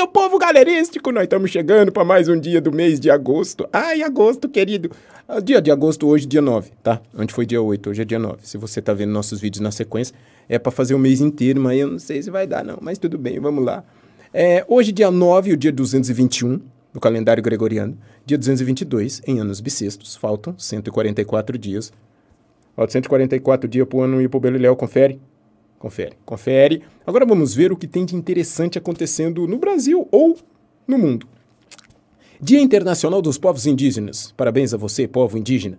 meu povo galerístico, nós estamos chegando para mais um dia do mês de agosto. Ai, agosto, querido. Ah, dia de agosto hoje, dia 9, tá? Antes foi dia 8, hoje é dia 9. Se você tá vendo nossos vídeos na sequência, é para fazer o mês inteiro, mas eu não sei se vai dar não, mas tudo bem, vamos lá. É, hoje dia 9, o dia 221 do calendário gregoriano, dia 222 em anos bissextos, faltam 144 dias. Faltam 144 dias pro ano e pro Beliléu, confere. Confere, confere. Agora vamos ver o que tem de interessante acontecendo no Brasil ou no mundo. Dia Internacional dos Povos Indígenas. Parabéns a você, povo indígena.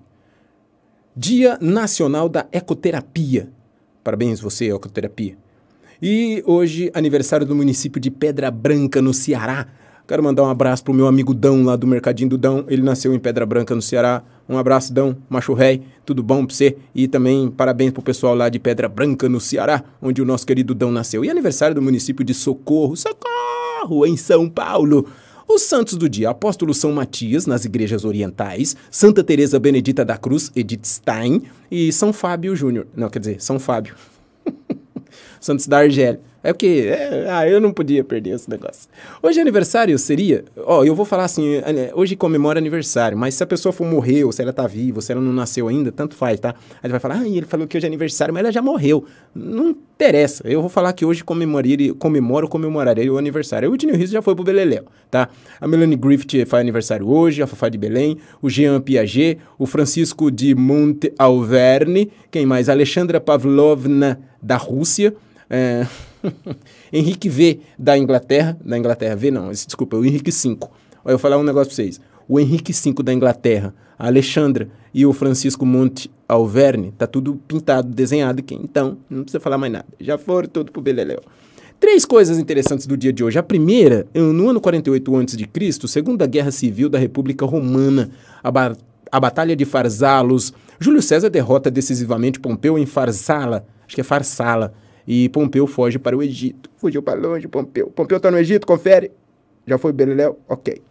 Dia Nacional da Ecoterapia. Parabéns você, ecoterapia. E hoje, aniversário do município de Pedra Branca, no Ceará, Quero mandar um abraço pro meu amigo Dão lá do Mercadinho do Dão. Ele nasceu em Pedra Branca, no Ceará. Um abraço, Dão, macho rei, tudo bom pra você? E também parabéns pro pessoal lá de Pedra Branca, no Ceará, onde o nosso querido Dão nasceu. E aniversário do município de Socorro, Socorro, em São Paulo. Os santos do dia, apóstolo São Matias, nas igrejas orientais, Santa Teresa Benedita da Cruz, Edith Stein, e São Fábio Júnior. Não, quer dizer, São Fábio. Santos da Argélia. É porque, é, ah, eu não podia perder esse negócio. Hoje é aniversário seria, ó, eu vou falar assim, é, hoje comemora aniversário, mas se a pessoa for morrer, ou se ela tá viva, ou se ela não nasceu ainda, tanto faz, tá? Aí vai falar, ah, ele falou que hoje é aniversário, mas ela já morreu. Não interessa, eu vou falar que hoje comemorarei, comemoro, comemorarei o aniversário. O Whitney Rizzo já foi pro Beleléu, tá? A Melanie Griffith faz aniversário hoje, a Fafá de Belém, o Jean Piaget, o Francisco de Monte Alverne, quem mais? A Alexandra Pavlovna da Rússia, é... Henrique V da Inglaterra, da Inglaterra V não, desculpa, o Henrique V. Eu vou falar um negócio para vocês. O Henrique V da Inglaterra, a Alexandra e o Francisco Monte Alverne, tá tudo pintado, desenhado aqui. Então, não precisa falar mais nada. Já foram tudo pro Beleléu. Três coisas interessantes do dia de hoje. A primeira, no ano 48 a.C., Segunda Guerra Civil da República Romana, a, ba a Batalha de Farsalos. Júlio César derrota decisivamente Pompeu em Farsala, acho que é Farsala, e Pompeu foge para o Egito. Fugiu para longe, Pompeu. Pompeu está no Egito, confere. Já foi Beleléu? Ok.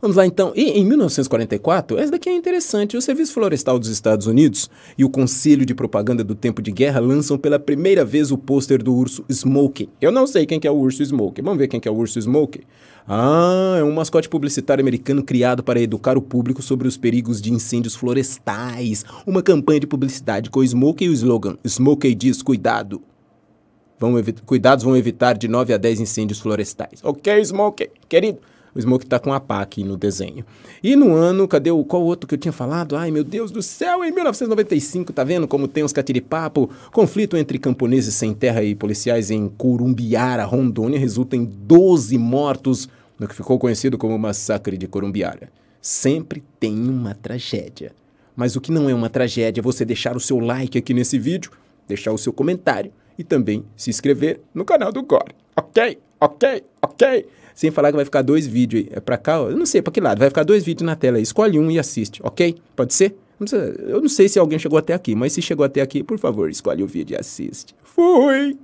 Vamos lá então. E, em 1944, essa daqui é interessante. O Serviço Florestal dos Estados Unidos e o Conselho de Propaganda do Tempo de Guerra lançam pela primeira vez o pôster do urso Smokey. Eu não sei quem que é o urso Smokey. Vamos ver quem que é o urso Smokey. Ah, é um mascote publicitário americano criado para educar o público sobre os perigos de incêndios florestais. Uma campanha de publicidade com o Smokey e o slogan Smokey diz cuidado. Vão cuidados vão evitar de 9 a 10 incêndios florestais. Ok, Smokey, querido. O Smoke está com a pá aqui no desenho. E no ano, cadê o qual outro que eu tinha falado? Ai, meu Deus do céu, em 1995, tá vendo como tem uns catiripapo? Conflito entre camponeses sem terra e policiais em Corumbiara, Rondônia, resulta em 12 mortos no que ficou conhecido como Massacre de Corumbiara. Sempre tem uma tragédia. Mas o que não é uma tragédia é você deixar o seu like aqui nesse vídeo, deixar o seu comentário e também se inscrever no canal do Gore. Ok? Ok? Ok? Sem falar que vai ficar dois vídeos é para cá, eu não sei é para que lado, vai ficar dois vídeos na tela, aí. escolhe um e assiste, ok? Pode ser? eu não sei se alguém chegou até aqui, mas se chegou até aqui, por favor, escolhe o vídeo e assiste. Fui!